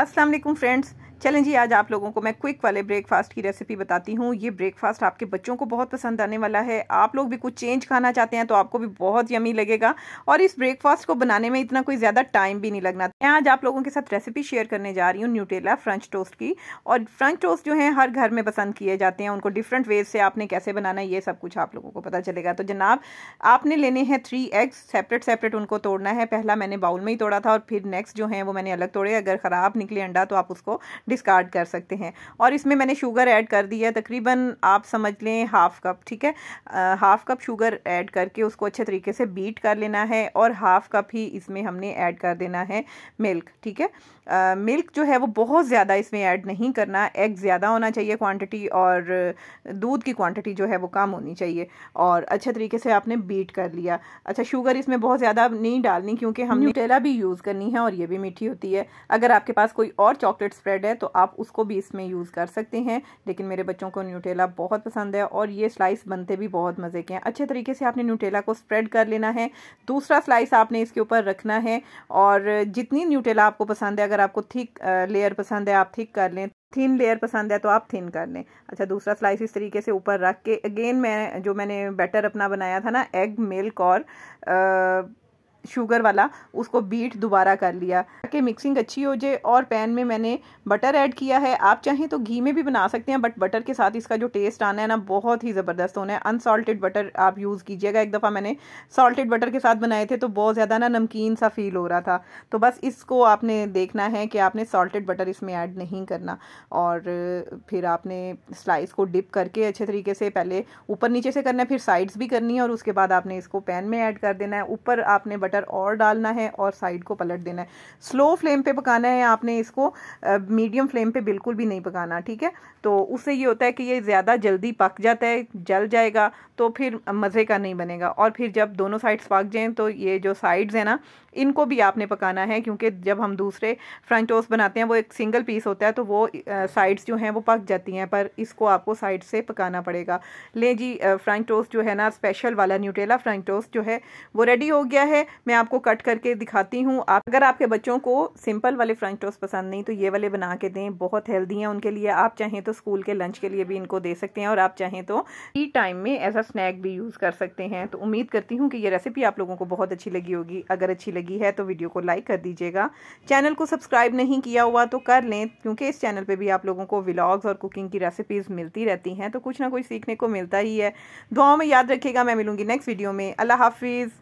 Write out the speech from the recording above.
Aslam friends चलें जी आज आप लोगों को मैं क्विक वाले ब्रेकफास्ट की रेसिपी बताती हूँ ये ब्रेकफास्ट आपके बच्चों को बहुत पसंद आने वाला है आप लोग भी कुछ चेंज खाना चाहते हैं तो आपको भी बहुत यमी लगेगा और इस ब्रेकफास्ट को बनाने में इतना कोई ज़्यादा टाइम भी नहीं लगना मैं आज आप लोगों के साथ रेसिपी शेयर करने जा रही हूँ न्यूटेला फ्रेंच टोस्ट की और फ्रेंच टोस्ट जो है हर घर में पसंद किए जाते हैं उनको डिफरेंट वेज से आपने कैसे बनाना ये सब कुछ आप लोगों को पता चलेगा तो जनाब आपने लेने हैं थ्री एग्स सेपरेट सेपरेट उनको तोड़ना है पहला मैंने बाउल में ही तोड़ा था और फिर नेक्स्ट जो है वो मैंने अलग तोड़े अगर ख़राब निकले अंडा तो आप उसको डिस्कार्ड कर सकते हैं और इसमें मैंने शुगर ऐड कर दिया है तकरीबन आप समझ लें हाफ़ कप ठीक है हाफ़ कप शुगर ऐड करके उसको अच्छे तरीके से बीट कर लेना है और हाफ़ कप ही इसमें हमने ऐड कर देना है मिल्क ठीक है मिल्क जो है वो बहुत ज़्यादा इसमें ऐड नहीं करना एग ज़्यादा होना चाहिए क्वान्टिटी और दूध की क्वान्टिटी जो है वो कम होनी चाहिए और अच्छे तरीके से आपने बीट कर लिया अच्छा शुगर इसमें बहुत ज़्यादा नहीं डालनी क्योंकि हमने टेला भी यूज़ करनी है और ये भी मीठी होती है अगर आपके पास कोई और चॉकलेट स्प्रेड है तो आप उसको भी इसमें यूज़ कर सकते हैं लेकिन मेरे बच्चों को न्यूटेला बहुत पसंद है और ये स्लाइस बनते भी बहुत मज़े के हैं अच्छे तरीके से आपने न्यूटेला को स्प्रेड कर लेना है दूसरा स्लाइस आपने इसके ऊपर रखना है और जितनी न्यूटेला आपको पसंद है अगर आपको थिक लेयर पसंद है आप थिक कर लें थिन लेयर पसंद है तो आप थिन कर लें अच्छा दूसरा स्लाइस इस तरीके से ऊपर रख के अगेन मैं जो मैंने बैटर अपना बनाया था ना एग मिल्क और आ, शुगर वाला उसको बीट दोबारा कर लिया ताकि मिक्सिंग अच्छी हो जाए और पैन में मैंने बटर ऐड किया है आप चाहें तो घी में भी बना सकते हैं बट बटर के साथ इसका जो टेस्ट आना है ना बहुत ही ज़बरदस्त होना है अनसॉल्टेड बटर आप यूज़ कीजिएगा एक दफ़ा मैंने सॉल्टेड बटर के साथ बनाए थे तो बहुत ज़्यादा ना नमकीन सा फील हो रहा था तो बस इसको आपने देखना है कि आपने सॉल्टेड बटर इसमें ऐड नहीं करना और फिर आपने स्लाइस को डिप करके अच्छे तरीके से पहले ऊपर नीचे से करना है फिर साइड्स भी करनी है और उसके बाद आपने इसको पैन में ऐड कर देना है ऊपर आपने बटर बटर और डालना है और साइड को पलट देना है स्लो फ्लेम पे पकाना है आपने इसको मीडियम फ्लेम पे बिल्कुल भी नहीं पकाना ठीक है तो उससे ये होता है कि ये ज़्यादा जल्दी पक जाता है जल जाएगा तो फिर मज़े का नहीं बनेगा और फिर जब दोनों साइड्स पक जाएँ तो ये जो साइड्स हैं ना इनको भी आपने पकाना है क्योंकि जब हम दूसरे फ्रेंच टोस्ट बनाते हैं वो एक सिंगल पीस होता है तो वो साइड्स जो हैं वो पक जाती हैं पर इसको आपको साइड से पकाना पड़ेगा ले जी फ्रेंच टोस्ट जो है ना स्पेशल वाला न्यूटेला फ्रेंच टोस्ट जो है वो रेडी हो गया है मैं आपको कट करके दिखाती हूँ आप अगर आपके बच्चों को सिंपल वाले फ्रेंच टोस्ट पसंद नहीं तो ये वाले बना के दें बहुत हेल्दी हैं उनके लिए आप चाहें तो स्कूल के लंच के लिए भी इनको दे सकते हैं और आप चाहें तो टी टाइम में एज अ स्नैक भी यूज़ कर सकते हैं तो उम्मीद करती हूँ कि ये रेसिपी आप लोगों को बहुत अच्छी लगी होगी अगर अच्छी लगी है तो वीडियो को लाइक कर दीजिएगा चैनल को सब्सक्राइब नहीं किया हुआ तो कर लें क्योंकि इस चैनल पर भी आप लोगों को व्लाग्स और कुकिंग की रेसिपीज़ मिलती रहती हैं तो कुछ ना कुछ सीखने को मिलता ही है दुआओं में याद रखिएगा मैं मिलूंगी नेक्स्ट वीडियो में अल्लाह हाफिज़